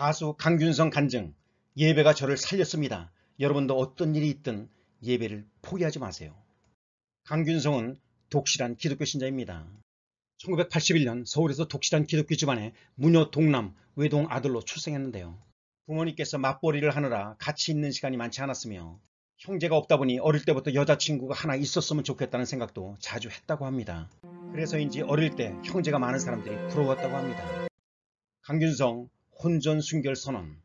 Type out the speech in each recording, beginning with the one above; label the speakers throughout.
Speaker 1: 가수 강균성 간증 예배가 저를 살렸습니다. 여러분도 어떤 일이 있든 예배를 포기하지 마세요. 강균성은 독실한 기독교 신자입니다. 1981년 서울에서 독실한 기독교 집안에 무녀 동남 외동 아들로 출생했는데요. 부모님께서 맞벌이를 하느라 같이 있는 시간이 많지 않았으며 형제가 없다 보니 어릴 때부터 여자친구가 하나 있었으면 좋겠다는 생각도 자주 했다고 합니다. 그래서인지 어릴 때 형제가 많은 사람들이 부러웠다고 합니다. 강균성 혼전 순결 선언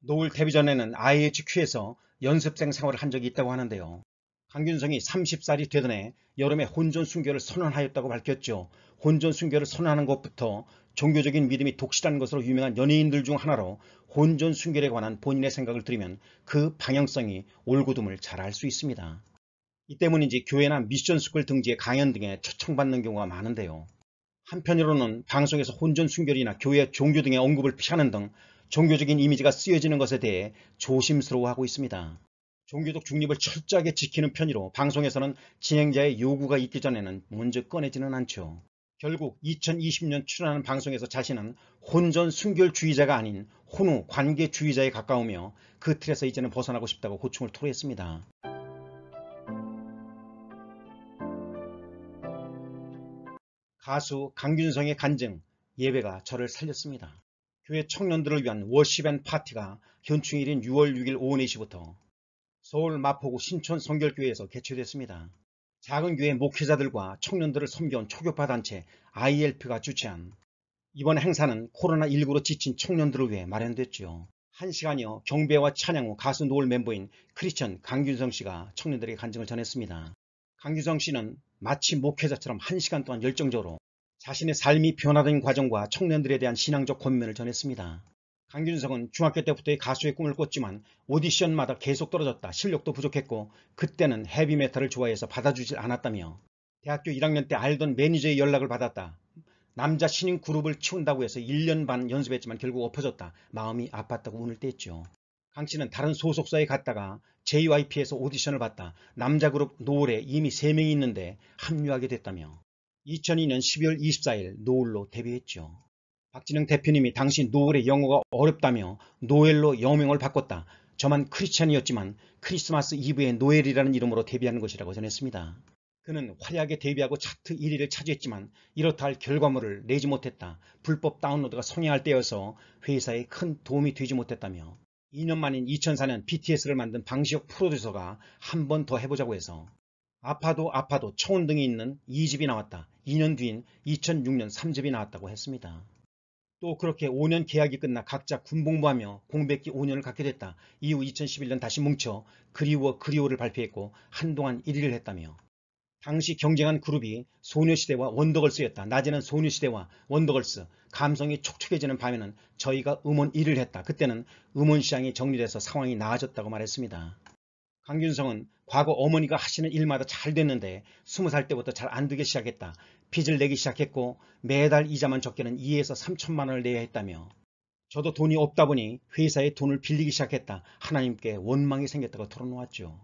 Speaker 1: 노을 데뷔 전에는 IHQ에서 연습생 생활을 한 적이 있다고 하는데요. 강균성이 30살이 되던 해 여름에 혼전 순결을 선언하였다고 밝혔죠. 혼전 순결을 선언하는 것부터 종교적인 믿음이 독실한 것으로 유명한 연예인들 중 하나로 혼전 순결에 관한 본인의 생각을 들으면 그 방향성이 올고듬을 잘 알 수 있습니다. 이 때문인지 교회나 미션스쿨 등지의 강연 등에 초청받는 경우가 많은데요. 한편으로는 방송에서 혼전 순결이나 교회 종교 등의 언급을 피하는 등 종교적인 이미지가 쓰여지는 것에 대해 조심스러워하고 있습니다. 종교적 중립을 철저하게 지키는 편이로 방송에서는 진행자의 요구가 있기 전에는 먼저 꺼내지는 않죠. 결국 2020년 출연하는 방송에서 자신은 혼전 순결주의자가 아닌 혼우 관계주의자에 가까우며 그 틀에서 이제는 벗어나고 싶다고 호충을 토로했습니다. 가수 강균성의 간증, 예배가 저를 살렸습니다. 교회 청년들을 위한 워시밴 파티가 현충일인 6월 6일 오후 4시부터 서울 마포구 신촌 성결교회에서 개최됐습니다. 작은 교회 목회자들과 청년들을 섬겨온 초교파 단체 ILP가 주최한 이번 행사는 코로나19로 지친 청년들을 위해 마련됐지요. 1시간여 경배와 찬양 후 가수 노을 멤버인 크리스천 강균성 씨가 청년들에게 간증을 전했습니다. 강균성 씨는 마치 목회자처럼 한 시간 동안 열정적으로 자신의 삶이 변화된 과정과 청년들에 대한 신앙적 권면을 전했습니다. 강균석은 중학교 때부터의 가수의 꿈을 꿨지만 오디션마다 계속 떨어졌다. 실력도 부족했고 그때는 헤비메탈을 좋아해서 받아주질 않았다며 대학교 1학년 때 알던 매니저의 연락을 받았다. 남자 신인 그룹을 치운다고 해서 1년 반 연습했지만 결국 엎어졌다. 마음이 아팠다고 운을 뗐죠. 강 씨는 다른 소속사에 갔다가 JYP에서 오디션을 봤다. 남자 그룹 노을에 이미 3명이 있는데 합류하게 됐다며 2002년 12월 24일 노을로 데뷔했죠. 박진영 대표님이 당시 노을의 영어가 어렵다며 노엘로 영명을 바꿨다. 저만 크리스찬이었지만 크리스마스 이브의 노엘이라는 이름으로 데뷔하는 것이라고 전했습니다. 그는 화려하게 데뷔하고 차트 1위를 차지했지만 이렇다 할 결과물을 내지 못했다. 불법 다운로드가 성행할 때여서 회사에 큰 도움이 되지 못했다며 2년 만인 2004년 BTS를 만든 방시혁 프로듀서가 한 번 더 해보자고 해서 아파도 아파도 청혼 등이 있는 2집이 나왔다. 2년 뒤인 2006년 3집이 나왔다고 했습니다. 또 그렇게 5년 계약이 끝나 각자 군복무하며 공백기 5년을 갖게 됐다. 이후 2011년 다시 뭉쳐 그리워 그리워를 발표했고 한동안 1위를 했다며 당시 경쟁한 그룹이 소녀시대와 원더걸스였다. 낮에는 소녀시대와 원더걸스, 감성이 촉촉해지는 밤에는 저희가 음원 1위를 했다. 그때는 음원 시장이 정리돼서 상황이 나아졌다고 말했습니다. 강균성은 과거 어머니가 하시는 일마다 잘 됐는데 20살 때부터 잘 안 되게 시작했다. 빚을 내기 시작했고 매달 이자만 적게는 2에서 3천만 원을 내야 했다며 저도 돈이 없다 보니 회사에 돈을 빌리기 시작했다. 하나님께 원망이 생겼다고 털어놓았죠.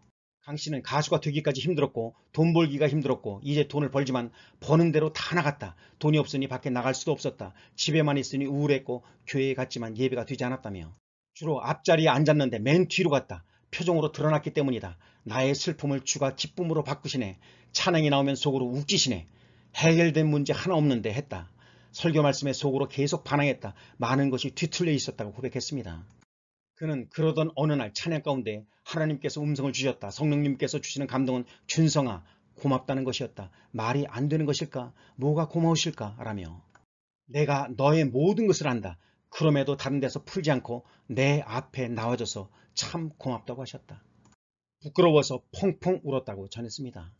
Speaker 1: 강 씨는 가수가 되기까지 힘들었고 돈 벌기가 힘들었고 이제 돈을 벌지만 버는 대로 다 나갔다. 돈이 없으니 밖에 나갈 수도 없었다. 집에만 있으니 우울했고 교회에 갔지만 예배가 되지 않았다며 주로 앞자리에 앉았는데 맨 뒤로 갔다. 표정으로 드러났기 때문이다. 나의 슬픔을 주가 기쁨으로 바꾸시네. 찬양이 나오면 속으로 웃기시네. 해결된 문제 하나 없는데 했다. 설교 말씀에 속으로 계속 반항했다. 많은 것이 뒤틀려 있었다고 고백했습니다. 그는 그러던 어느 날 찬양 가운데 하나님께서 음성을 주셨다. 성령님께서 주시는 감동은 준성아 고맙다는 것이었다. 말이 안 되는 것일까? 뭐가 고마우실까? 라며 내가 너의 모든 것을 안다. 그럼에도 다른 데서 풀지 않고 내 앞에 나와줘서 참 고맙다고 하셨다. 부끄러워서 펑펑 울었다고 전했습니다.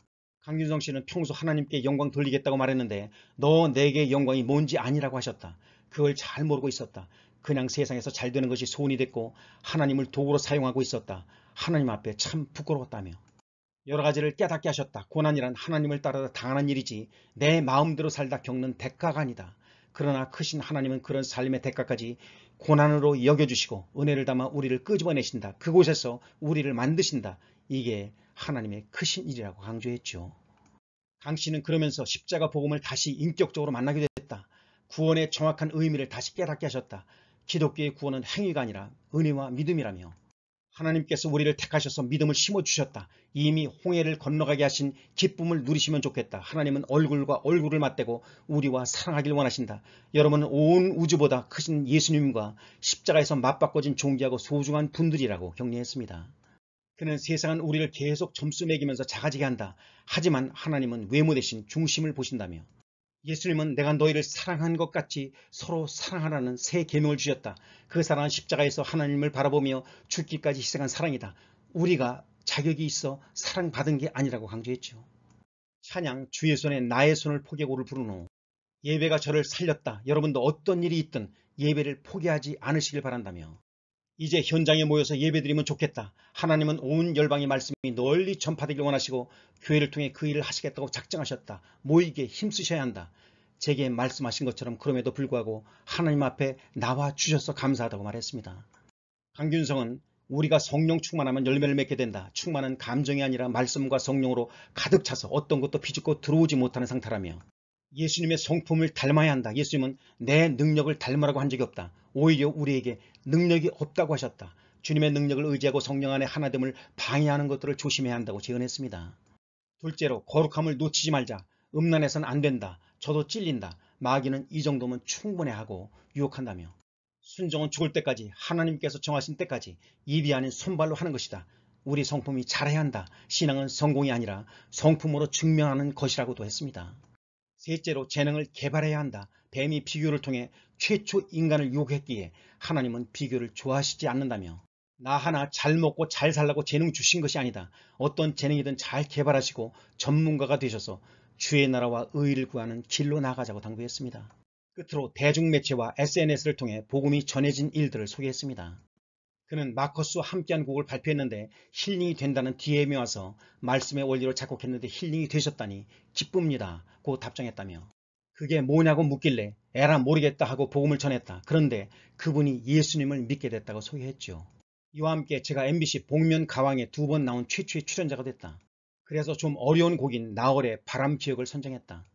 Speaker 1: 강윤성 씨는 평소 하나님께 영광 돌리겠다고 말했는데 너 내게 영광이 뭔지 아니라고 하셨다. 그걸 잘 모르고 있었다. 그냥 세상에서 잘 되는 것이 소원이 됐고 하나님을 도구로 사용하고 있었다. 하나님 앞에 참 부끄러웠다며 여러 가지를 깨닫게 하셨다. 고난이란 하나님을 따라 당하는 일이지 내 마음대로 살다 겪는 대가가 아니다. 그러나 크신 하나님은 그런 삶의 대가까지 고난으로 여겨주시고 은혜를 담아 우리를 끄집어내신다. 그곳에서 우리를 만드신다. 이게 하나님의 크신 일이라고 강조했죠. 강 씨는 그러면서 십자가 복음을 다시 인격적으로 만나게 됐다. 구원의 정확한 의미를 다시 깨닫게 하셨다. 기독교의 구원은 행위가 아니라 은혜와 믿음이라며 하나님께서 우리를 택하셔서 믿음을 심어주셨다. 이미 홍해를 건너가게 하신 기쁨을 누리시면 좋겠다. 하나님은 얼굴과 얼굴을 맞대고 우리와 사랑하길 원하신다. 여러분은 온 우주보다 크신 예수님과 십자가에서 맞바꿔진 종기하고 소중한 분들이라고 격려했습니다. 그는 세상은 우리를 계속 점수 매기면서 작아지게 한다. 하지만 하나님은 외모 대신 중심을 보신다며 예수님은 내가 너희를 사랑한 것 같이 서로 사랑하라는 새 계명을 주셨다. 그 사랑은 십자가에서 하나님을 바라보며 죽기까지 희생한 사랑이다. 우리가 자격이 있어 사랑받은 게 아니라고 강조했죠. 찬양 주의 손에 나의 손을 포개고를 부른후 예배가 저를 살렸다. 여러분도 어떤 일이 있든 예배를 포기하지 않으시길 바란다며 이제 현장에 모여서 예배드리면 좋겠다. 하나님은 온 열방의 말씀이 널리 전파되길 원하시고 교회를 통해 그 일을 하시겠다고 작정하셨다. 모이게 힘쓰셔야 한다. 제게 말씀하신 것처럼 그럼에도 불구하고 하나님 앞에 나와 주셔서 감사하다고 말했습니다. 강균성은 우리가 성령 충만하면 열매를 맺게 된다. 충만은 감정이 아니라 말씀과 성령으로 가득 차서 어떤 것도 비집고 들어오지 못하는 상태라며 예수님의 성품을 닮아야 한다. 예수님은 내 능력을 닮으라고 한 적이 없다. 오히려 우리에게 능력이 없다고 하셨다. 주님의 능력을 의지하고 성령 안에 하나됨을 방해하는 것들을 조심해야 한다고 제언했습니다. 둘째로 거룩함을 놓치지 말자. 음란해서는 안 된다. 저도 찔린다. 마귀는 이 정도면 충분해 하고 유혹한다며 순종은 죽을 때까지 하나님께서 정하신 때까지 입이 아닌 손발로 하는 것이다. 우리 성품이 잘해야 한다. 신앙은 성공이 아니라 성품으로 증명하는 것이라고도 했습니다. 셋째로 재능을 개발해야 한다. 뱀이 비교를 통해 최초 인간을 요구했기에 하나님은 비교를 좋아하시지 않는다며 나 하나 잘 먹고 잘 살라고 재능 주신 것이 아니다. 어떤 재능이든 잘 개발하시고 전문가가 되셔서 주의 나라와 의의를 구하는 길로 나가자고 당부했습니다. 끝으로 대중매체와 SNS를 통해 복음이 전해진 일들을 소개했습니다. 그는 마커스와 함께한 곡을 발표했는데 힐링이 된다는 DM이 와서 말씀의 원리로 작곡했는데 힐링이 되셨다니 기쁩니다. 고 답장했다며 그게 뭐냐고 묻길래 에라 모르겠다 하고 복음을 전했다. 그런데 그분이 예수님을 믿게 됐다고 소개했죠. 이와 함께 제가 MBC 복면 가왕에 두 번 나온 최초의 출연자가 됐다. 그래서 좀 어려운 곡인 나월의 바람 기억을 선정했다.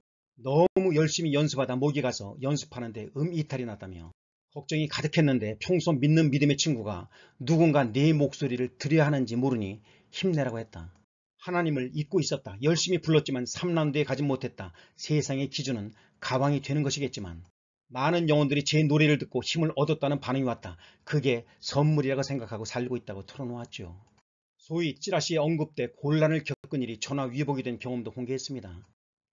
Speaker 1: 너무 열심히 연습하다 목이 가서 연습하는데 음 이탈이 났다며 걱정이 가득했는데 평소 믿는 믿음의 친구가 누군가 내 목소리를 들여야 하는지 모르니 힘내라고 했다. 하나님을 잊고 있었다. 열심히 불렀지만 3라운드에 가지 못했다. 세상의 기준은 가방이 되는 것이겠지만 많은 영혼들이 제 노래를 듣고 힘을 얻었다는 반응이 왔다. 그게 선물이라고 생각하고 살고 있다고 털어놓았죠. 소위 찌라시에 언급돼 곤란을 겪은 일이 전화 위복이 된 경험도 공개했습니다.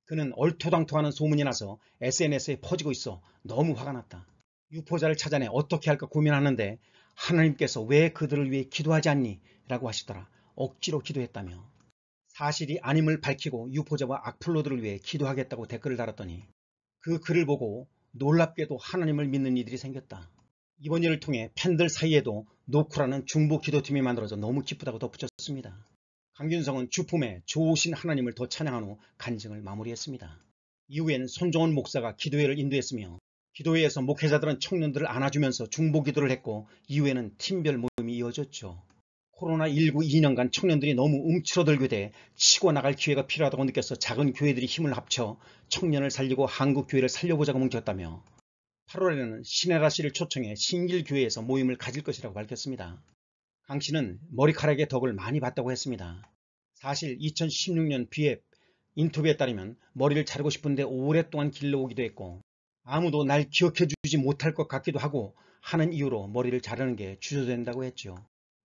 Speaker 1: 그는 얼토당토하는 소문이 나서 SNS에 퍼지고 있어 너무 화가 났다. 유포자를 찾아내 어떻게 할까 고민하는데 하나님께서 왜 그들을 위해 기도하지 않니? 라고 하시더라. 억지로 기도했다며. 사실이 아님을 밝히고 유포자와 악플로들을 위해 기도하겠다고 댓글을 달았더니 그 글을 보고 놀랍게도 하나님을 믿는 이들이 생겼다. 이번 일을 통해 팬들 사이에도 노크라는 중보 기도팀이 만들어져 너무 기쁘다고 덧붙였습니다. 강균성은 주품에 좋으신 하나님을 더 찬양한 후 간증을 마무리했습니다. 이후엔 손종원 목사가 기도회를 인도했으며 기도회에서 목회자들은 청년들을 안아주면서 중보 기도를 했고 이후에는 팀별 모임이 이어졌죠. 코로나19 2년간 청년들이 너무 움츠러들게 돼 치고 나갈 기회가 필요하다고 느껴서 작은 교회들이 힘을 합쳐 청년을 살리고 한국 교회를 살려보자고 뭉쳤다며 8월에는 시네라 씨를 초청해 신길교회에서 모임을 가질 것이라고 밝혔습니다. 강 씨는 머리카락의 덕을 많이 봤다고 했습니다. 사실 2016년 비앱 인터뷰에 따르면 머리를 자르고 싶은데 오랫동안 길러오기도 했고 아무도 날 기억해 주지 못할 것 같기도 하고 하는 이유로 머리를 자르는 게 주저된다고 했죠.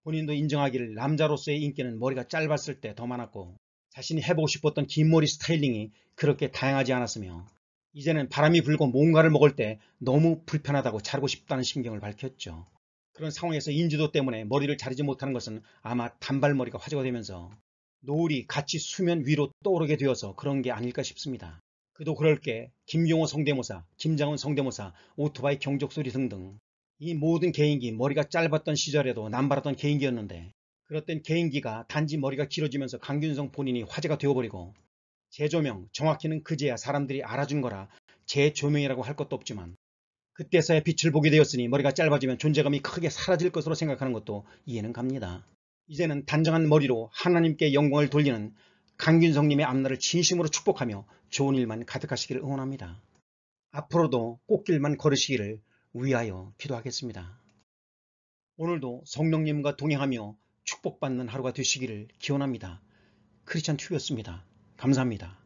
Speaker 1: 본인도 인정하기를 남자로서의 인기는 머리가 짧았을 때 더 많았고 자신이 해보고 싶었던 긴 머리 스타일링이 그렇게 다양하지 않았으며 이제는 바람이 불고 뭔가를 먹을 때 너무 불편하다고 자르고 싶다는 심경을 밝혔죠. 그런 상황에서 인지도 때문에 머리를 자르지 못하는 것은 아마 단발머리가 화제가 되면서 노을이 같이 수면 위로 떠오르게 되어서 그런 게 아닐까 싶습니다. 그도 그럴 게 김용호 성대모사, 김장훈 성대모사, 오토바이 경적소리 등등 이 모든 개인기, 머리가 짧았던 시절에도 남발했던 개인기였는데 그렇던 개인기가 단지 머리가 길어지면서 강균성 본인이 화제가 되어버리고 재조명, 정확히는 그제야 사람들이 알아준 거라 재조명이라고 할 것도 없지만 그때서야 빛을 보게 되었으니 머리가 짧아지면 존재감이 크게 사라질 것으로 생각하는 것도 이해는 갑니다. 이제는 단정한 머리로 하나님께 영광을 돌리는 강균성님의 앞날을 진심으로 축복하며 좋은 일만 가득하시기를 응원합니다. 앞으로도 꽃길만 걸으시기를 위하여 기도하겠습니다. 오늘도 성령님과 동행하며 축복받는 하루가 되시기를 기원합니다. 크리스찬 튜브였습니다. 감사합니다.